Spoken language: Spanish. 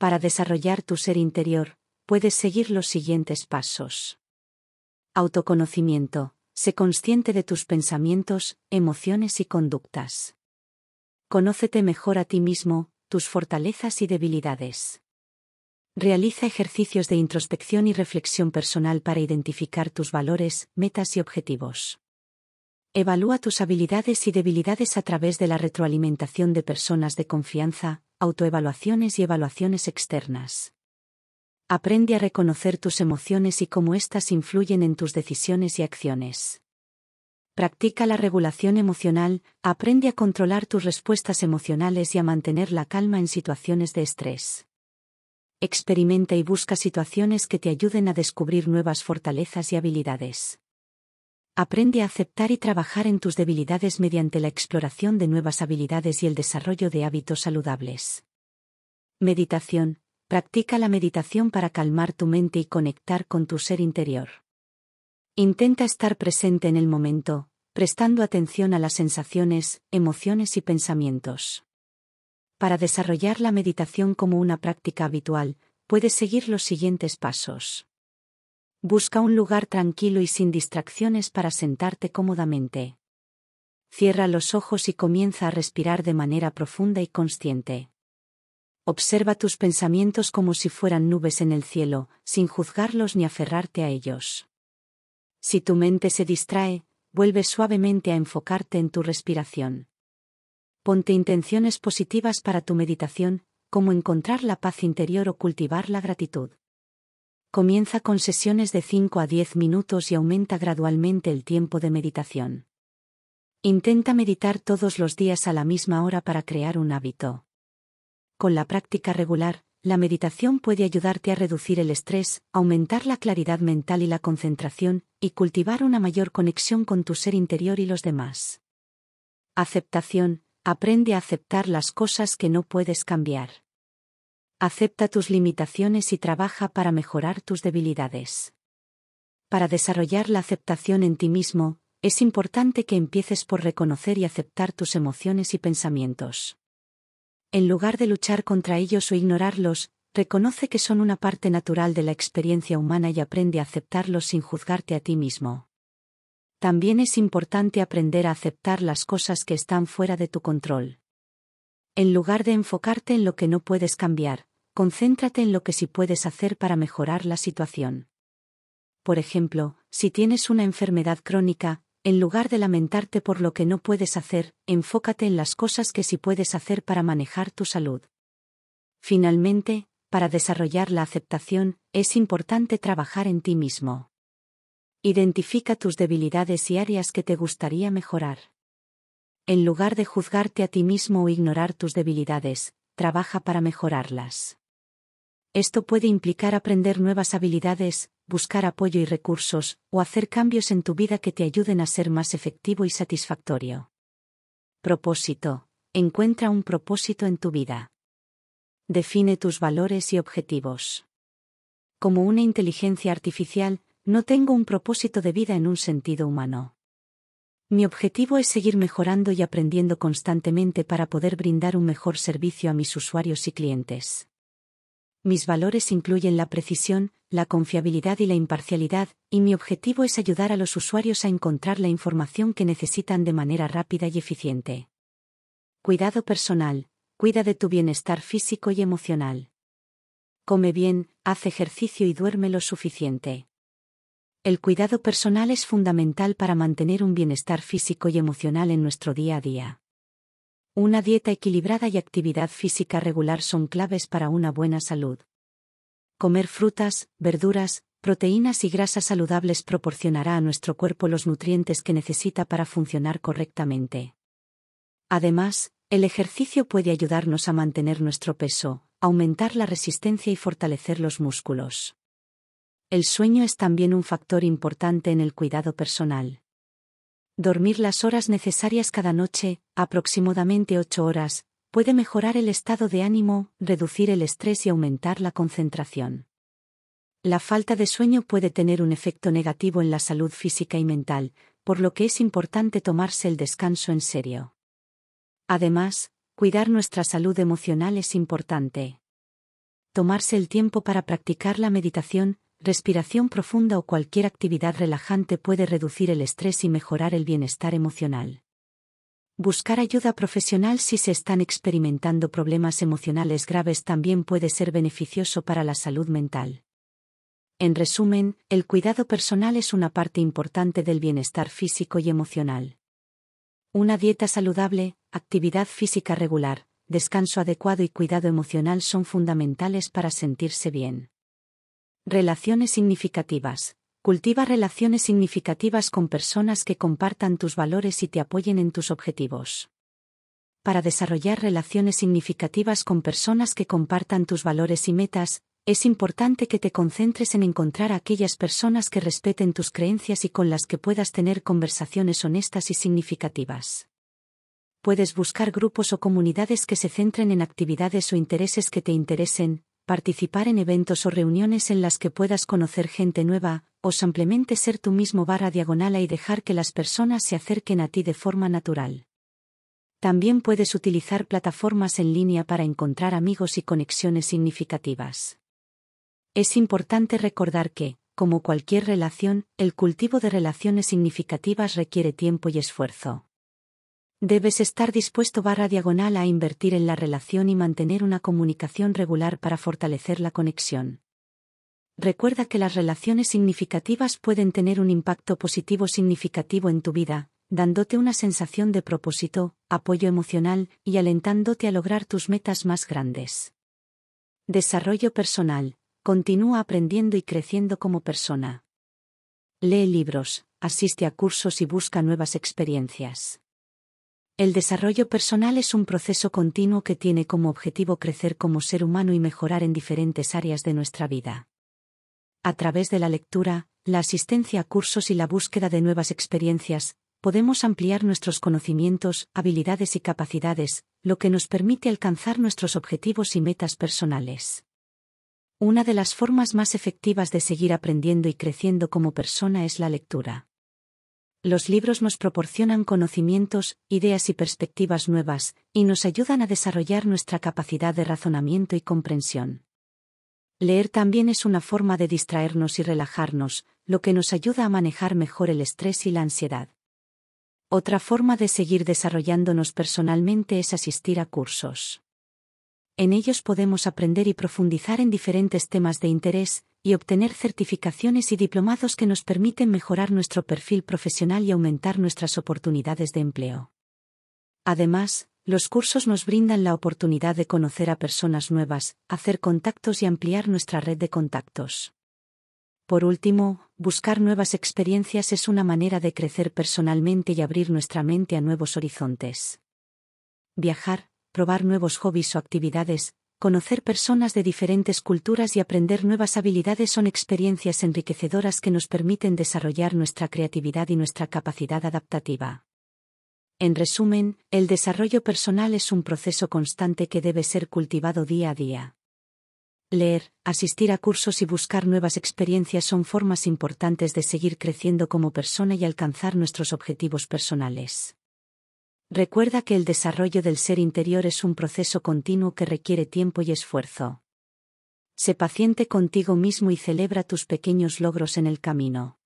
Para desarrollar tu ser interior, puedes seguir los siguientes pasos. Autoconocimiento. Sé consciente de tus pensamientos, emociones y conductas. Conócete mejor a ti mismo, tus fortalezas y debilidades. Realiza ejercicios de introspección y reflexión personal para identificar tus valores, metas y objetivos. Evalúa tus habilidades y debilidades a través de la retroalimentación de personas de confianza, autoevaluaciones y evaluaciones externas. Aprende a reconocer tus emociones y cómo éstas influyen en tus decisiones y acciones. Practica la regulación emocional, aprende a controlar tus respuestas emocionales y a mantener la calma en situaciones de estrés. Experimenta y busca situaciones que te ayuden a descubrir nuevas fortalezas y habilidades. Aprende a aceptar y trabajar en tus debilidades mediante la exploración de nuevas habilidades y el desarrollo de hábitos saludables. Meditación. Practica la meditación para calmar tu mente y conectar con tu ser interior. Intenta estar presente en el momento, prestando atención a las sensaciones, emociones y pensamientos. Para desarrollar la meditación como una práctica habitual, puedes seguir los siguientes pasos. Busca un lugar tranquilo y sin distracciones para sentarte cómodamente. Cierra los ojos y comienza a respirar de manera profunda y consciente. Observa tus pensamientos como si fueran nubes en el cielo, sin juzgarlos ni aferrarte a ellos. Si tu mente se distrae, vuelve suavemente a enfocarte en tu respiración. Ponte intenciones positivas para tu meditación, como encontrar la paz interior o cultivar la gratitud. Comienza con sesiones de 5 a 10 minutos y aumenta gradualmente el tiempo de meditación. Intenta meditar todos los días a la misma hora para crear un hábito. Con la práctica regular, la meditación puede ayudarte a reducir el estrés, aumentar la claridad mental y la concentración, y cultivar una mayor conexión con tu ser interior y los demás. Aceptación, aprende a aceptar las cosas que no puedes cambiar. Acepta tus limitaciones y trabaja para mejorar tus debilidades. Para desarrollar la aceptación en ti mismo, es importante que empieces por reconocer y aceptar tus emociones y pensamientos. En lugar de luchar contra ellos o ignorarlos, reconoce que son una parte natural de la experiencia humana y aprende a aceptarlos sin juzgarte a ti mismo. También es importante aprender a aceptar las cosas que están fuera de tu control. En lugar de enfocarte en lo que no puedes cambiar, Concéntrate en lo que sí puedes hacer para mejorar la situación. Por ejemplo, si tienes una enfermedad crónica, en lugar de lamentarte por lo que no puedes hacer, enfócate en las cosas que sí puedes hacer para manejar tu salud. Finalmente, para desarrollar la aceptación, es importante trabajar en ti mismo. Identifica tus debilidades y áreas que te gustaría mejorar. En lugar de juzgarte a ti mismo o ignorar tus debilidades, trabaja para mejorarlas. Esto puede implicar aprender nuevas habilidades, buscar apoyo y recursos, o hacer cambios en tu vida que te ayuden a ser más efectivo y satisfactorio. Propósito. Encuentra un propósito en tu vida. Define tus valores y objetivos. Como una inteligencia artificial, no tengo un propósito de vida en un sentido humano. Mi objetivo es seguir mejorando y aprendiendo constantemente para poder brindar un mejor servicio a mis usuarios y clientes. Mis valores incluyen la precisión, la confiabilidad y la imparcialidad, y mi objetivo es ayudar a los usuarios a encontrar la información que necesitan de manera rápida y eficiente. Cuidado personal, cuida de tu bienestar físico y emocional. Come bien, haz ejercicio y duerme lo suficiente. El cuidado personal es fundamental para mantener un bienestar físico y emocional en nuestro día a día. Una dieta equilibrada y actividad física regular son claves para una buena salud. Comer frutas, verduras, proteínas y grasas saludables proporcionará a nuestro cuerpo los nutrientes que necesita para funcionar correctamente. Además, el ejercicio puede ayudarnos a mantener nuestro peso, aumentar la resistencia y fortalecer los músculos. El sueño es también un factor importante en el cuidado personal. Dormir las horas necesarias cada noche, aproximadamente 8 horas, puede mejorar el estado de ánimo, reducir el estrés y aumentar la concentración. La falta de sueño puede tener un efecto negativo en la salud física y mental, por lo que es importante tomarse el descanso en serio. Además, cuidar nuestra salud emocional es importante. Tomarse el tiempo para practicar la meditación, respiración profunda o cualquier actividad relajante puede reducir el estrés y mejorar el bienestar emocional. Buscar ayuda profesional si se están experimentando problemas emocionales graves también puede ser beneficioso para la salud mental. En resumen, el cuidado personal es una parte importante del bienestar físico y emocional. Una dieta saludable, actividad física regular, descanso adecuado y cuidado emocional son fundamentales para sentirse bien. Relaciones significativas. Cultiva relaciones significativas con personas que compartan tus valores y te apoyen en tus objetivos. Para desarrollar relaciones significativas con personas que compartan tus valores y metas, es importante que te concentres en encontrar aquellas personas que respeten tus creencias y con las que puedas tener conversaciones honestas y significativas. Puedes buscar grupos o comunidades que se centren en actividades o intereses que te interesen, participar en eventos o reuniones en las que puedas conocer gente nueva, o simplemente ser tú mismo barra diagonal y dejar que las personas se acerquen a ti de forma natural. También puedes utilizar plataformas en línea para encontrar amigos y conexiones significativas. Es importante recordar que, como cualquier relación, el cultivo de relaciones significativas requiere tiempo y esfuerzo. Debes estar dispuesto barra diagonal a invertir en la relación y mantener una comunicación regular para fortalecer la conexión. Recuerda que las relaciones significativas pueden tener un impacto positivo significativo en tu vida, dándote una sensación de propósito, apoyo emocional y alentándote a lograr tus metas más grandes. Desarrollo personal. Continúa aprendiendo y creciendo como persona. Lee libros, asiste a cursos y busca nuevas experiencias. El desarrollo personal es un proceso continuo que tiene como objetivo crecer como ser humano y mejorar en diferentes áreas de nuestra vida. A través de la lectura, la asistencia a cursos y la búsqueda de nuevas experiencias, podemos ampliar nuestros conocimientos, habilidades y capacidades, lo que nos permite alcanzar nuestros objetivos y metas personales. Una de las formas más efectivas de seguir aprendiendo y creciendo como persona es la lectura los libros nos proporcionan conocimientos, ideas y perspectivas nuevas, y nos ayudan a desarrollar nuestra capacidad de razonamiento y comprensión. Leer también es una forma de distraernos y relajarnos, lo que nos ayuda a manejar mejor el estrés y la ansiedad. Otra forma de seguir desarrollándonos personalmente es asistir a cursos. En ellos podemos aprender y profundizar en diferentes temas de interés, y obtener certificaciones y diplomados que nos permiten mejorar nuestro perfil profesional y aumentar nuestras oportunidades de empleo. Además, los cursos nos brindan la oportunidad de conocer a personas nuevas, hacer contactos y ampliar nuestra red de contactos. Por último, buscar nuevas experiencias es una manera de crecer personalmente y abrir nuestra mente a nuevos horizontes. Viajar, probar nuevos hobbies o actividades, conocer personas de diferentes culturas y aprender nuevas habilidades son experiencias enriquecedoras que nos permiten desarrollar nuestra creatividad y nuestra capacidad adaptativa. En resumen, el desarrollo personal es un proceso constante que debe ser cultivado día a día. Leer, asistir a cursos y buscar nuevas experiencias son formas importantes de seguir creciendo como persona y alcanzar nuestros objetivos personales. Recuerda que el desarrollo del ser interior es un proceso continuo que requiere tiempo y esfuerzo. Sé paciente contigo mismo y celebra tus pequeños logros en el camino.